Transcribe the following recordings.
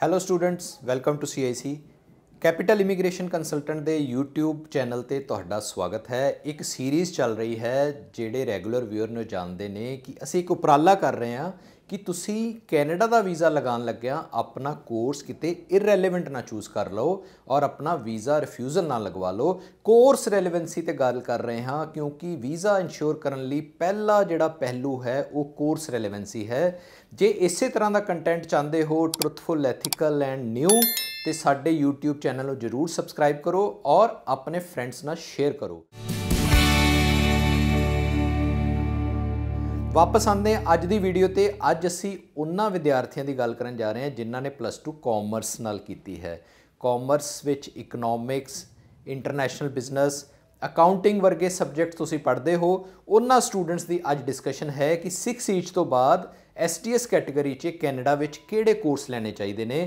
Hello students, welcome to CIC. Capital immigration consultant ਦੇ YouTube channel ਤੇ ਤੁਹਾਡਾ ਸਵਾਗਤ ਹੈ ਇੱਕ ਸੀਰੀਜ਼ ਚੱਲ ਰਹੀ ਹੈ ਜਿਹੜੇ ਰੈਗੂਲਰ ਵਿਊਅਰ ਨੂੰ ਜਾਣਦੇ ਨੇ ਕਿ ਅਸੀਂ ਇੱਕ ਉਪਰਾਲਾ ਕਰ ਰਹੇ ਹਾਂ ਕਿ ਤੁਸੀਂ ਕੈਨੇਡਾ ਦਾ ਵੀਜ਼ਾ ਲਗਾਉਣ ਲੱਗਿਆ ਆਪਣਾ ਕੋਰਸ ਕਿਤੇ ਇਰਰੈਲੇਵੈਂਟ ਨਾ ਚੂਜ਼ ਕਰ ਲਓ ਔਰ ਆਪਣਾ ਵੀਜ਼ਾ ਰਿਫਿਊਜ਼ਲ ਨਾ ਲਗਵਾ ਲਓ ਕੋਰਸ ਰੈਲੇਵੈਂਸੀ ਤੇ ਗੱਲ ਕਰ ਰਹੇ ਹਾਂ ਕਿਉਂਕਿ ਵੀਜ਼ਾ ਇਨਸ਼ੋਰ ਕਰਨ ਲਈ ਪਹਿਲਾ ਜਿਹੜਾ ਪਹਿਲੂ ਹੈ ਉਹ ਕੋਰਸ ਰੈਲੇਵੈਂਸੀ ਹੈ ਜੇ ਇਸੇ ਤਰ੍ਹਾਂ ਦਾ ਕੰਟੈਂਟ ਚਾਹੁੰਦੇ ਹੋ ਟਰੁਥਫੁਲ ਐਥੀਕਲ ਐਂਡ ਨਿਊ ਤੇ ਸਾਡੇ YouTube ਚੈਨਲ ਨੂੰ ਜਰੂਰ ਸਬਸਕ੍ਰਾਈਬ ਕਰੋ ਔਰ ਆਪਣੇ ਫਰੈਂਡਸ ਨਾਲ ਸ਼ੇਅਰ ਕਰੋ ਵਾਪਸ ਆਉਂਦੇ ਹਾਂ ਅੱਜ ਦੀ ਵੀਡੀਓ ਤੇ ਅੱਜ ਅਸੀਂ ਉਹਨਾਂ ਵਿਦਿਆਰਥੀਆਂ ਦੀ ਗੱਲ ਕਰਨ ਜਾ ਰਹੇ ਹਾਂ ਜਿਨ੍ਹਾਂ ਨੇ ਪਲੱਸ 2 ਕਾਮਰਸ ਨਾਲ ਕੀਤੀ ਹੈ ਕਾਮਰਸ ਵਿੱਚ ਇਕਨੋਮਿਕਸ ਇੰਟਰਨੈਸ਼ਨਲ ਬਿਜ਼ਨਸ ਅਕਾਊਂਟਿੰਗ ਵਰਗੇ ਸਬਜੈਕਟ ਤੁਸੀਂ ਪੜ੍ਹਦੇ ਹੋ ਉਹਨਾਂ ਸਟੂਡੈਂਟਸ ਦੀ ਅੱਜ ਡਿਸਕਸ਼ਨ ਹੈ ਕਿ 6 ਈਚ ਤੋਂ ਬਾਅਦ ਐਸਟੀਐਸ ਕੈਟਾਗਰੀ 'ਚ ਕੈਨੇਡਾ ਵਿੱਚ ਕਿਹੜੇ ਕੋਰਸ ਲੈਣੇ ਚਾਹੀਦੇ ਨੇ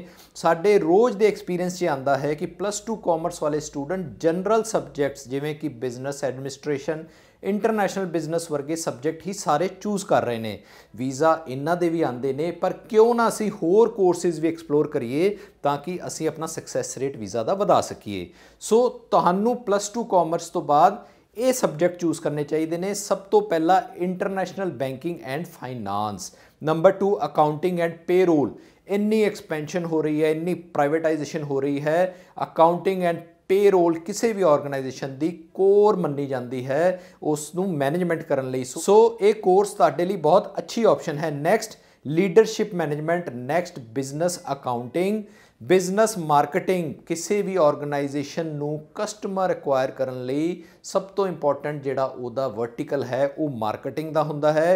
ਸਾਡੇ ਰੋਜ਼ ਦੇ ਐਕਸਪੀਰੀਅੰਸ 'ਚ ਆਂਦਾ ਹੈ ਕਿ ਪਲੱਸ 2 ਕਾਮਰਸ ਵਾਲੇ ਸਟੂਡੈਂਟ ਜਨਰਲ ਸਬਜੈਕਟਸ ਜਿਵੇਂ ਕਿ ਬਿਜ਼ਨਸ ਐਡਮਿਨਿਸਟ੍ਰੇਸ਼ਨ ਇੰਟਰਨੈਸ਼ਨਲ ਬਿਜ਼ਨਸ ਵਰਗੇ ਸਬਜੈਕਟ ਹੀ ਸਾਰੇ ਚੂਜ਼ ਕਰ ਰਹੇ ਨੇ ਵੀਜ਼ਾ ਇਹਨਾਂ ਦੇ ਵੀ ਆਉਂਦੇ ਨੇ ਪਰ ਕਿਉਂ ਨਾ ਅਸੀਂ ਹੋਰ ਕੋਰਸਿਸ ਵੀ ਐਕਸਪਲੋਰ ਕਰੀਏ ਤਾਂ ਕਿ ਅਸੀਂ ਆਪਣਾ ਸਕਸੈਸ ਰੇਟ ਵੀਜ਼ਾ ਦਾ ਵਧਾ ਸਕੀਏ ਸੋ ਤੁਹਾਨੂੰ ਪਲੱਸ 2 ਕਾਮਰਸ ਤੋਂ ਬਾਅਦ ਇਹ ਸਬਜੈਕਟ ਚੂਜ਼ ਕਰਨੇ ਚਾਹੀਦੇ ਨੇ ਸਭ ਤੋਂ ਪਹਿਲਾਂ international banking and finance number 2 accounting and payroll ਇੰਨੀ ਐਕਸਪੈਂਸ਼ਨ ਹੋ ਰਹੀ ਹੈ ਇੰਨੀ ਪ੍ਰਾਈਵੇਟਾਈਜੇਸ਼ਨ ਹੋ ਰਹੀ ਹੈ ਅਕਾਊਂਟਿੰਗ ਐਂਡ ਪੇਰੋਲ ਕਿਸੇ ਵੀ ਆਰਗੇਨਾਈਜੇਸ਼ਨ ਦੀ ਕੋਰ ਮੰਨੀ ਜਾਂਦੀ ਹੈ ਉਸ ਨੂੰ ਮੈਨੇਜਮੈਂਟ ਕਰਨ ਲਈ ਸੋ ਇਹ ਕੋਰਸ ਤੁਹਾਡੇ ਲਈ ਬਹੁਤ ਅੱਛੀ ਆਪਸ਼ਨ ਹੈ next leadership management next business accounting business marketing ਕਿਸੇ ਵੀ ਆਰਗੇਨਾਈਜੇਸ਼ਨ ਨੂੰ ਕਸਟਮਰ ਐਕਵਾਇਰ ਕਰਨ ਲਈ ਸਭ ਤੋਂ ਇੰਪੋਰਟੈਂਟ ਜਿਹੜਾ ਉਹਦਾ ਵਰਟੀਕਲ ਹੈ ਉਹ ਮਾਰਕੀਟਿੰਗ ਦਾ ਹੁੰਦਾ ਹੈ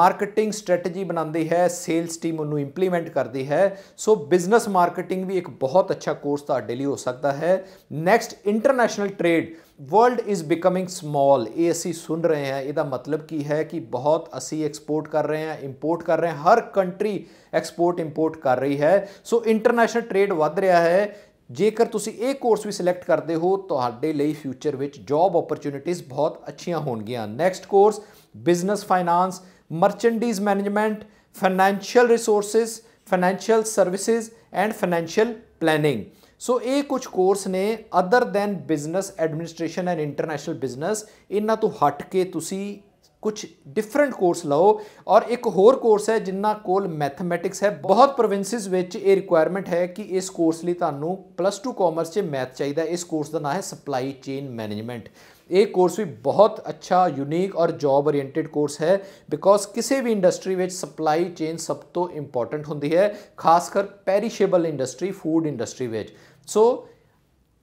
ਮਾਰਕੀਟਿੰਗ ਸਟ੍ਰੈਟਜੀ ਬਣਾਉਂਦੀ ਹੈ ਸੇਲਸ ਟੀਮ ਉਹਨੂੰ ਇੰਪਲੀਮੈਂਟ ਕਰਦੀ ਹੈ ਸੋ ਬਿਜ਼ਨਸ ਮਾਰਕੀਟਿੰਗ ਵੀ ਇੱਕ ਬਹੁਤ ਅੱਛਾ ਕੋਰਸ ਤੁਹਾਡੇ ਲਈ ਹੋ ਸਕਦਾ ਹੈ next international trade world is becoming small ਇਹ ਅਸੀਂ ਸੁਣ ਰਹੇ ਹਾਂ ਇਹਦਾ ਮਤਲਬ ਕੀ ਹੈ ਕਿ ਬਹੁਤ ਅਸੀਂ ਐਕਸਪੋਰਟ ਕਰ ਰਹੇ ਹਾਂ ਇੰਪੋਰਟ ਕਰ ਰਹੇ ਹਾਂ ਹਰ ਕੰਟਰੀ ਐਕਸਪੋਰਟ ਇੰਪੋਰਟ ਕਰ ਰਹੀ ਹੈ ਸੋ ਇੰਟਰਨੈਸ਼ਨਲ ਟ੍ਰੇਡ ਵੱਧ ਰਿਹਾ ਹੈ ਜੇਕਰ ਤੁਸੀਂ ਇਹ ਕੋਰਸ ਵੀ ਸਿਲੈਕਟ ਕਰਦੇ ਹੋ ਤੁਹਾਡੇ ਲਈ ਫਿਊਚਰ ਵਿੱਚ ਜੌਬ ਓਪਰਚੁਨਿਟੀਆਂ ਬਹੁਤ ਅੱਛੀਆਂ ਹੋਣਗੀਆਂ next course business finance merchandise management financial resources financial services and financial planning so ਇਹ ਕੁਝ ਕੋਰਸ ਨੇ other than business administration and international business ਇਹਨਾਂ ਤੋਂ ਹਟ ਕੇ ਤੁਸੀਂ ਕੁਝ ਡਿਫਰੈਂਟ ਕੋਰਸ ਲਓ ਔਰ ਇੱਕ ਹੋਰ ਕੋਰਸ ਹੈ ਜਿੰਨਾ ਕੋਲ ਮੈਥਮੈਟਿਕਸ ਹੈ ਬਹੁਤ ਪ੍ਰੋਵਿੰਸਸ ਵਿੱਚ ਇਹ ਰਿਕੁਆਇਰਮੈਂਟ ਹੈ ਕਿ ਇਸ ਕੋਰਸ ਲਈ ਤੁਹਾਨੂੰ ਪਲੱਸ 2 ਕਾਮਰਸ 'ਚ ਮੈਥ ਚਾਹੀਦਾ ਇਸ ਕੋਰਸ ਦਾ ਨਾਮ ਹੈ ਸਪਲਾਈ ਚੇਨ ਮੈਨੇਜਮੈਂਟ ਇਹ ਕੋਰਸ ਵੀ ਬਹੁਤ ਅੱਛਾ ਯੂਨੀਕ ਔਰ ਜੌਬ oriented ਕੋਰਸ ਹੈ ਬਿਕੋਜ਼ ਕਿਸੇ ਵੀ ਇੰਡਸਟਰੀ ਵਿੱਚ ਸਪਲਾਈ ਚੇਨ ਸਭ ਤੋਂ ਇੰਪੋਰਟੈਂਟ ਹੁੰਦੀ ਹੈ ਖਾਸ ਕਰ ਪੈਰੀਸ਼ੇਬਲ ਇੰਡਸਟਰੀ ਫੂਡ ਇੰਡਸਟਰੀ ਵਿੱਚ ਸੋ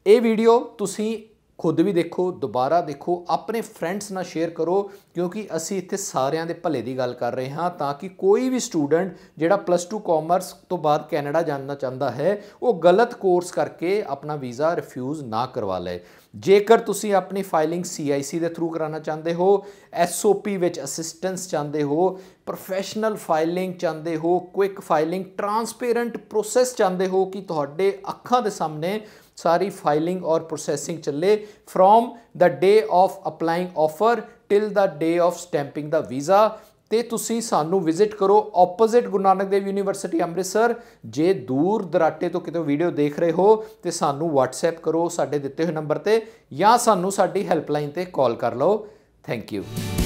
ਇਹ ਵੀਡੀਓ ਤੁਸੀਂ ਖੁਦ ਵੀ ਦੇਖੋ ਦੁਬਾਰਾ ਦੇਖੋ ਆਪਣੇ ਫਰੈਂਡਸ ਨਾਲ ਸ਼ੇਅਰ ਕਰੋ ਕਿਉਂਕਿ ਅਸੀਂ ਇੱਥੇ ਸਾਰਿਆਂ ਦੇ ਭਲੇ ਦੀ ਗੱਲ ਕਰ ਰਹੇ ਹਾਂ ਤਾਂ ਕਿ ਕੋਈ ਵੀ ਸਟੂਡੈਂਟ ਜਿਹੜਾ ਪਲੱਸ 2 ਕਾਮਰਸ ਤੋਂ ਬਾਅਦ ਕੈਨੇਡਾ ਜਾਣਾ ਚਾਹੁੰਦਾ ਹੈ ਉਹ ਗਲਤ ਕੋਰਸ ਕਰਕੇ ਆਪਣਾ ਵੀਜ਼ਾ ਰਿਫਿਊਜ਼ ਨਾ ਕਰਵਾ ਲਏ ਜੇਕਰ ਤੁਸੀਂ ਆਪਣੀ ਫਾਈਲਿੰਗ CIC ਦੇ ਥਰੂ ਕਰਾਉਣਾ ਚਾਹੁੰਦੇ ਹੋ SOP ਵਿੱਚ ਅਸਿਸਟੈਂਸ ਚਾਹੁੰਦੇ ਹੋ ਪ੍ਰੋਫੈਸ਼ਨਲ ਫਾਈਲਿੰਗ ਚਾਹੁੰਦੇ ਹੋ ਕੁਇਕ ਫਾਈਲਿੰਗ ਟਰਾਂਸਪੇਰੈਂਟ ਪ੍ਰੋਸੈਸ ਚਾਹੁੰਦੇ ਹੋ ਕਿ ਤੁਹਾਡੇ ਅੱਖਾਂ ਦੇ ਸਾਹਮਣੇ ਸਾਰੀ ਫਾਈਲਿੰਗ ਔਰ ਪ੍ਰੋਸੈਸਿੰਗ ਚੱਲੇ from the day of applying offer till the day of stamping the visa ਤੇ ਤੁਸੀਂ ਸਾਨੂੰ ਵਿਜ਼ਿਟ ਕਰੋ ਆਪੋਜ਼ਿਟ ਗੁਰੂ ਨਾਨਕ ਦੇਵ ਯੂਨੀਵਰਸਿਟੀ ਅੰਮ੍ਰਿਤਸਰ ਜੇ ਦੂਰ ਦਰਾਟੇ ਤੋਂ ਕਿਤੇ ਵੀਡੀਓ ਦੇਖ ਰਹੇ ਹੋ ਤੇ ਸਾਨੂੰ WhatsApp ਕਰੋ ਸਾਡੇ ਦਿੱਤੇ ਹੋਏ ਨੰਬਰ ਤੇ ਜਾਂ ਸਾਨੂੰ ਸਾਡੀ ਹੈਲਪਲਾਈਨ ਤੇ ਕਾਲ ਕਰ ਲਓ ਥੈਂਕ ਯੂ